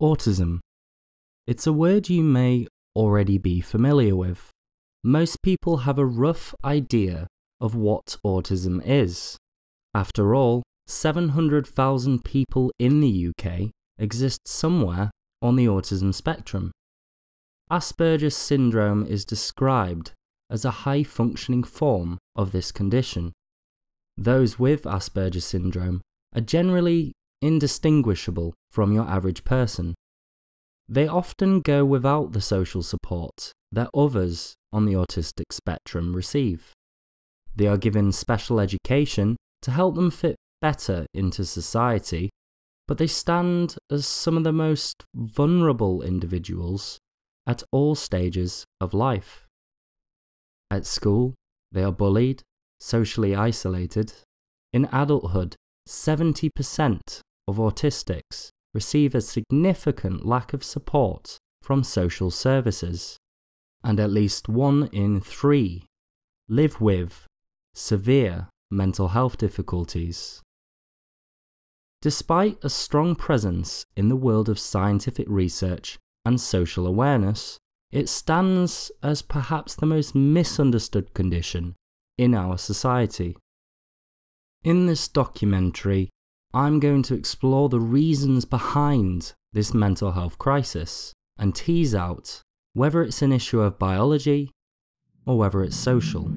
Autism. It's a word you may already be familiar with. Most people have a rough idea of what autism is. After all, 700,000 people in the UK exist somewhere on the autism spectrum. Asperger's syndrome is described as a high functioning form of this condition. Those with Asperger's syndrome are generally indistinguishable from your average person. They often go without the social support that others on the autistic spectrum receive. They are given special education to help them fit better into society, but they stand as some of the most vulnerable individuals at all stages of life. At school, they are bullied, socially isolated. In adulthood, 70% of autistics receive a significant lack of support from social services, and at least one in three live with severe mental health difficulties. Despite a strong presence in the world of scientific research and social awareness, it stands as perhaps the most misunderstood condition in our society. In this documentary, I'm going to explore the reasons behind this mental health crisis and tease out whether it's an issue of biology or whether it's social.